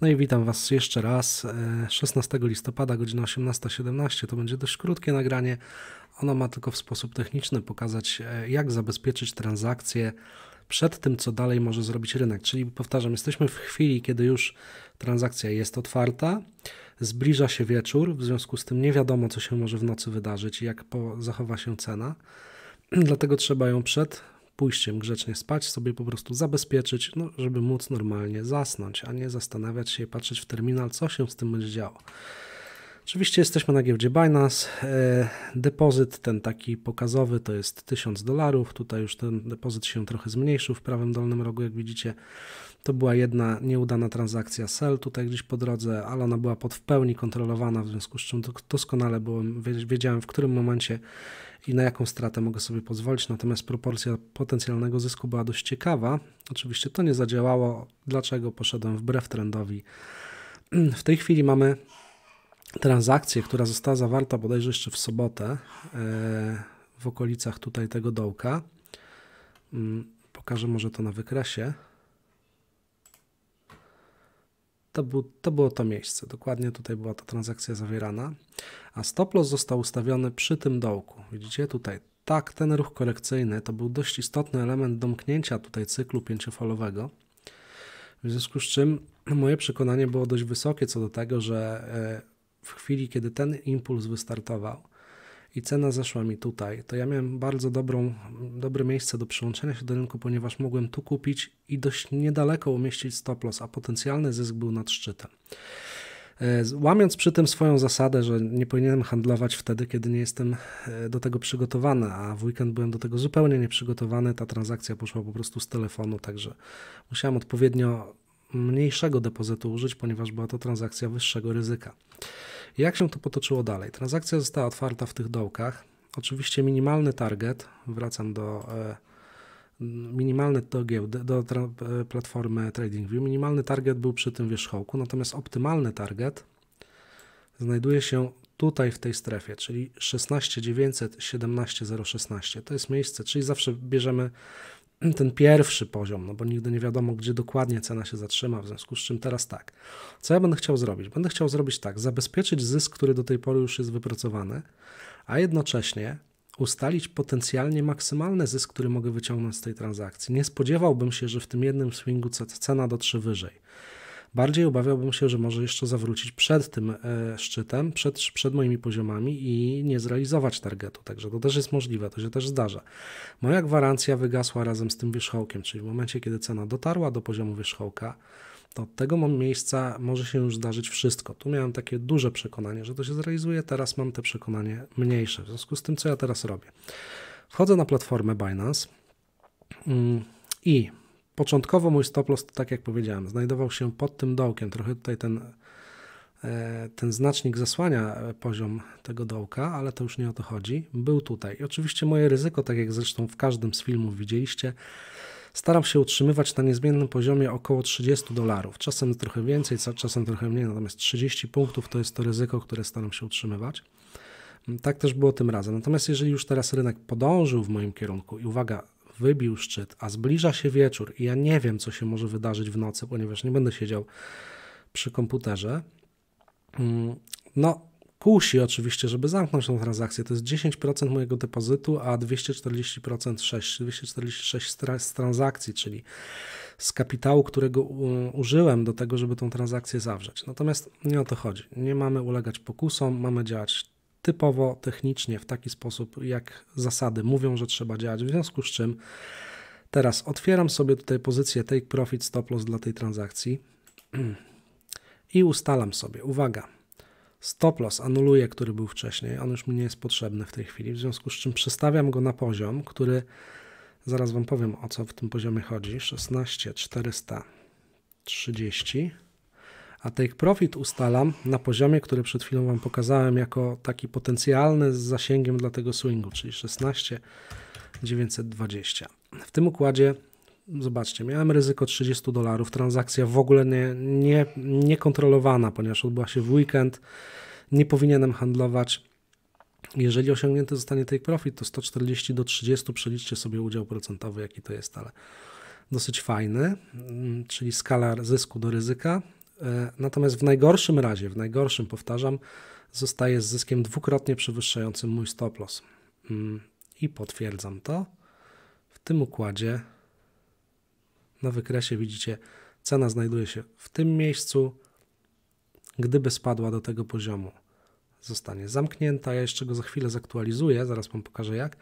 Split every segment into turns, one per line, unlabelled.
No i witam Was jeszcze raz. 16 e, listopada, godzina 18.17. To będzie dość krótkie nagranie. Ono ma tylko w sposób techniczny pokazać, e, jak zabezpieczyć transakcje przed tym, co dalej może zrobić rynek. Czyli powtarzam, jesteśmy w chwili, kiedy już transakcja jest otwarta, zbliża się wieczór, w związku z tym nie wiadomo, co się może w nocy wydarzyć i jak zachowa się cena. Dlatego trzeba ją przed pójściem grzecznie spać, sobie po prostu zabezpieczyć, no, żeby móc normalnie zasnąć, a nie zastanawiać się i patrzeć w terminal, co się z tym będzie działo. Oczywiście jesteśmy na giełdzie Binance. E, depozyt ten taki pokazowy to jest 1000 dolarów. Tutaj już ten depozyt się trochę zmniejszył w prawym dolnym rogu, jak widzicie. To była jedna nieudana transakcja sell tutaj gdzieś po drodze, ale ona była pod w pełni kontrolowana, w związku z czym doskonale byłem, wiedziałem w którym momencie i na jaką stratę mogę sobie pozwolić, natomiast proporcja potencjalnego zysku była dość ciekawa. Oczywiście to nie zadziałało, dlaczego poszedłem wbrew trendowi. W tej chwili mamy transakcję, która została zawarta bodajże jeszcze w sobotę e, w okolicach tutaj tego dołka. Mm, pokażę może to na wykresie. To, był, to, było to miejsce. Dokładnie tutaj była ta transakcja zawierana. A stop loss został ustawiony przy tym dołku. Widzicie tutaj. Tak, ten ruch korekcyjny to był dość istotny element domknięcia tutaj cyklu pięciofalowego. W związku z czym moje przekonanie było dość wysokie co do tego, że e, w chwili, kiedy ten impuls wystartował i cena zeszła mi tutaj, to ja miałem bardzo dobrą, dobre miejsce do przyłączenia się do rynku, ponieważ mogłem tu kupić i dość niedaleko umieścić stop loss, a potencjalny zysk był nad szczytem. E, łamiąc przy tym swoją zasadę, że nie powinienem handlować wtedy, kiedy nie jestem e, do tego przygotowany, a w weekend byłem do tego zupełnie nieprzygotowany, ta transakcja poszła po prostu z telefonu, także musiałem odpowiednio mniejszego depozytu użyć, ponieważ była to transakcja wyższego ryzyka. Jak się to potoczyło dalej? Transakcja została otwarta w tych dołkach. Oczywiście minimalny target, wracam do e, minimalny do giełdy, do e, platformy TradingView, minimalny target był przy tym wierzchołku, natomiast optymalny target znajduje się tutaj w tej strefie, czyli 16900, 17016. To jest miejsce, czyli zawsze bierzemy ten pierwszy poziom, no bo nigdy nie wiadomo, gdzie dokładnie cena się zatrzyma, w związku z czym teraz tak. Co ja będę chciał zrobić? Będę chciał zrobić tak, zabezpieczyć zysk, który do tej pory już jest wypracowany, a jednocześnie ustalić potencjalnie maksymalny zysk, który mogę wyciągnąć z tej transakcji. Nie spodziewałbym się, że w tym jednym swingu cena dotrze wyżej. Bardziej obawiałbym się, że może jeszcze zawrócić przed tym e, szczytem, przed, przed moimi poziomami i nie zrealizować targetu. Także to też jest możliwe, to się też zdarza. Moja gwarancja wygasła razem z tym wierzchołkiem, czyli w momencie, kiedy cena dotarła do poziomu wierzchołka, to od tego miejsca może się już zdarzyć wszystko. Tu miałem takie duże przekonanie, że to się zrealizuje, teraz mam te przekonanie mniejsze. W związku z tym, co ja teraz robię? Wchodzę na platformę Binance mm, i Początkowo mój stop loss, tak jak powiedziałem, znajdował się pod tym dołkiem. Trochę tutaj ten, e, ten znacznik zasłania e, poziom tego dołka, ale to już nie o to chodzi. Był tutaj. I oczywiście moje ryzyko, tak jak zresztą w każdym z filmów widzieliście, staram się utrzymywać na niezmiennym poziomie około 30 dolarów. Czasem trochę więcej, czasem trochę mniej, natomiast 30 punktów to jest to ryzyko, które staram się utrzymywać. Mm, tak też było tym razem. Natomiast jeżeli już teraz rynek podążył w moim kierunku i uwaga, wybił szczyt, a zbliża się wieczór i ja nie wiem, co się może wydarzyć w nocy, ponieważ nie będę siedział przy komputerze, mm, no kusi oczywiście, żeby zamknąć tą transakcję. To jest 10% mojego depozytu, a 240% 6, 246 z transakcji, czyli z kapitału, którego użyłem do tego, żeby tą transakcję zawrzeć. Natomiast nie o to chodzi. Nie mamy ulegać pokusom, mamy działać typowo technicznie, w taki sposób, jak zasady mówią, że trzeba działać, w związku z czym teraz otwieram sobie tutaj pozycję take profit stop loss dla tej transakcji i ustalam sobie, uwaga, stop loss anuluję, który był wcześniej, on już mi nie jest potrzebny w tej chwili, w związku z czym przestawiam go na poziom, który, zaraz Wam powiem o co w tym poziomie chodzi, 16430 a take profit ustalam na poziomie, który przed chwilą Wam pokazałem jako taki potencjalny z zasięgiem dla tego swingu, czyli 16 920. W tym układzie zobaczcie, miałem ryzyko 30 dolarów, transakcja w ogóle nie, nie, nie ponieważ odbyła się w weekend, nie powinienem handlować. Jeżeli osiągnięty zostanie take profit, to 140 do 30 przeliczcie sobie udział procentowy, jaki to jest, ale dosyć fajny, mm, czyli skala zysku do ryzyka. E, natomiast w najgorszym razie, w najgorszym powtarzam, zostaje z zyskiem dwukrotnie przewyższającym mój stop loss. Mm, I potwierdzam to. W tym układzie na wykresie widzicie, cena znajduje się w tym miejscu. Gdyby spadła do tego poziomu, zostanie zamknięta. Ja jeszcze go za chwilę zaktualizuję, zaraz Wam pokażę jak.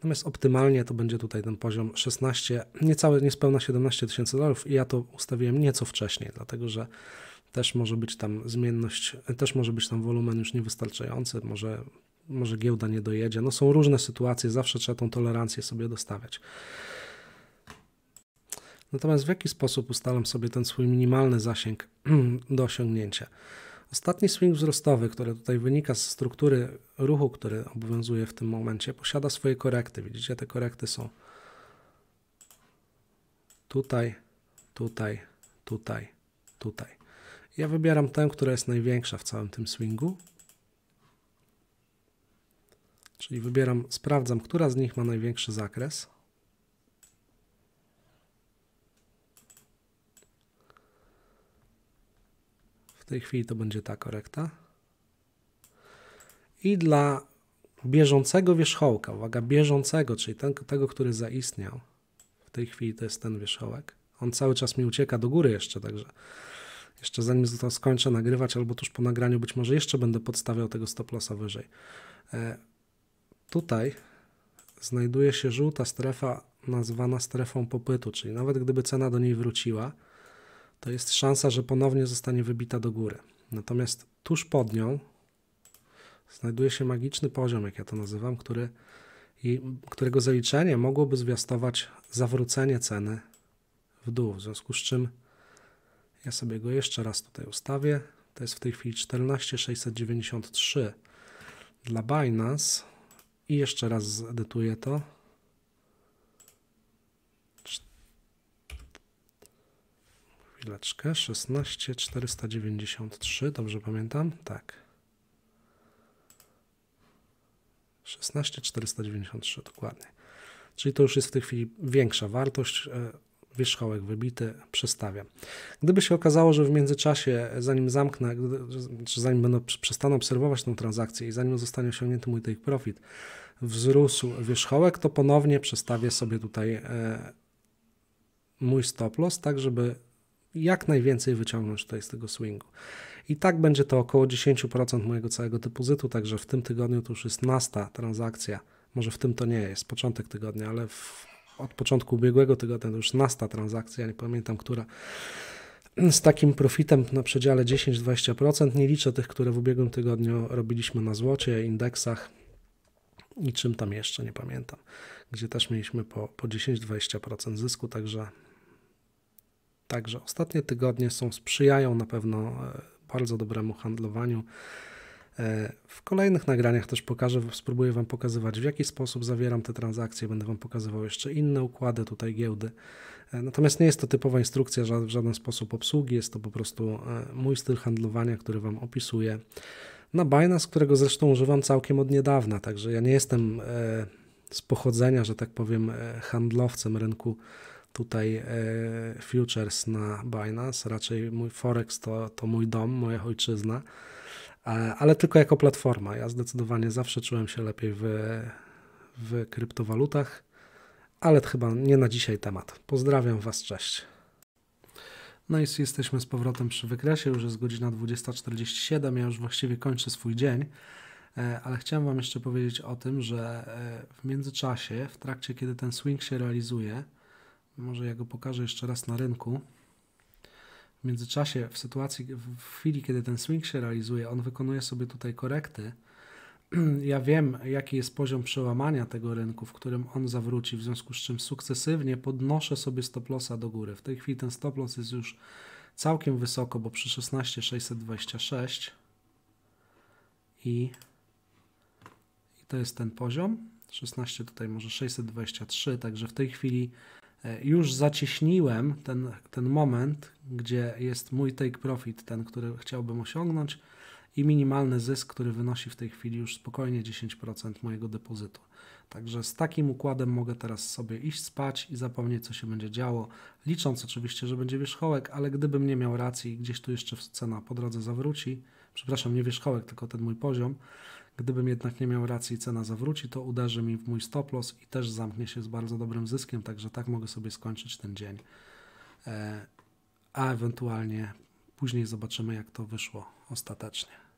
Natomiast optymalnie to będzie tutaj ten poziom 16, niecałe, niespełna 17 tysięcy dolarów i ja to ustawiłem nieco wcześniej, dlatego że też może być tam zmienność, też może być tam wolumen już niewystarczający, może, może giełda nie dojedzie. No są różne sytuacje, zawsze trzeba tą tolerancję sobie dostawiać. Natomiast w jaki sposób ustalam sobie ten swój minimalny zasięg do osiągnięcia? Ostatni swing wzrostowy, który tutaj wynika z struktury ruchu, który obowiązuje w tym momencie, posiada swoje korekty. Widzicie, te korekty są tutaj, tutaj, tutaj, tutaj. Ja wybieram tę, która jest największa w całym tym swingu. Czyli wybieram, sprawdzam, która z nich ma największy zakres. tej chwili to będzie ta korekta. I dla bieżącego wierzchołka, uwaga, bieżącego, czyli ten, tego, który zaistniał, w tej chwili to jest ten wierzchołek. On cały czas mi ucieka do góry jeszcze, także jeszcze zanim to skończę nagrywać, albo tuż po nagraniu, być może jeszcze będę podstawiał tego stop lossa wyżej. E, tutaj znajduje się żółta strefa nazwana strefą popytu, czyli nawet gdyby cena do niej wróciła, to jest szansa, że ponownie zostanie wybita do góry. Natomiast tuż pod nią znajduje się magiczny poziom, jak ja to nazywam, który, i, którego zaliczenie mogłoby zwiastować zawrócenie ceny w dół. W związku z czym ja sobie go jeszcze raz tutaj ustawię. To jest w tej chwili 14693 dla Binance i jeszcze raz zedytuję to. chwileczkę. 16493, dobrze pamiętam? Tak. 16493, dokładnie. Czyli to już jest w tej chwili większa wartość. E, wierzchołek wybity, przestawiam. Gdyby się okazało, że w międzyczasie, zanim zamknę, czy zanim będę przestanę obserwować tę transakcję i zanim zostanie osiągnięty mój take profit, wzrósł wierzchołek, to ponownie przestawię sobie tutaj e, mój stop loss, tak żeby jak najwięcej wyciągnąć tutaj z tego swingu. I tak będzie to około 10% mojego całego depozytu, także w tym tygodniu to już jest nasta transakcja. Może w tym to nie jest, początek tygodnia, ale w, od początku ubiegłego tygodnia to już nasta transakcja, nie pamiętam która. Z takim profitem na przedziale 10-20%. Nie liczę tych, które w ubiegłym tygodniu robiliśmy na złocie, indeksach i czym tam jeszcze, nie pamiętam, gdzie też mieliśmy po, po 10-20% zysku, także Także ostatnie tygodnie są sprzyjają na pewno e, bardzo dobremu handlowaniu. E, w kolejnych nagraniach też pokażę, spróbuję Wam pokazywać, w jaki sposób zawieram te transakcje. Będę Wam pokazywał jeszcze inne układy tutaj giełdy. E, natomiast nie jest to typowa instrukcja w żaden sposób obsługi, jest to po prostu mój styl handlowania, który Wam opisuję. Na Binance, którego zresztą używam całkiem od niedawna, także ja nie jestem z pochodzenia, że tak powiem, handlowcem rynku tutaj e, futures na Binance, raczej mój Forex to, to mój dom, moja ojczyzna, e, ale tylko jako platforma. Ja zdecydowanie zawsze czułem się lepiej w, w kryptowalutach, ale chyba nie na dzisiaj temat. Pozdrawiam Was, cześć. No i jesteśmy z powrotem przy wykresie, już jest godzina 20.47, ja już właściwie kończę swój dzień, e, ale chciałem Wam jeszcze powiedzieć o tym, że w międzyczasie, w trakcie kiedy ten swing się realizuje, może ja go pokażę jeszcze raz na rynku. W międzyczasie, w sytuacji, w chwili, kiedy ten swing się realizuje, on wykonuje sobie tutaj korekty. Ja wiem, jaki jest poziom przełamania tego rynku, w którym on zawróci, w związku z czym sukcesywnie podnoszę sobie stop lossa do góry. W tej chwili ten stop loss jest już całkiem wysoko, bo przy 16626 i, i to jest ten poziom. 16 tutaj może 623, także w tej chwili E, już zacieśniłem ten, ten moment, gdzie jest mój take profit, ten, który chciałbym osiągnąć i minimalny zysk, który wynosi w tej chwili już spokojnie 10% mojego depozytu. Także z takim układem mogę teraz sobie iść spać i zapomnieć, co się będzie działo, licząc oczywiście, że będzie wierzchołek, ale gdybym nie miał racji i gdzieś tu jeszcze cena po drodze zawróci, przepraszam, nie wierzchołek, tylko ten mój poziom, gdybym jednak nie miał racji i cena zawróci, to uderzy mi w mój stop loss i też zamknie się z bardzo dobrym zyskiem, także tak mogę sobie skończyć ten dzień. E, a ewentualnie później zobaczymy, jak to wyszło ostatecznie.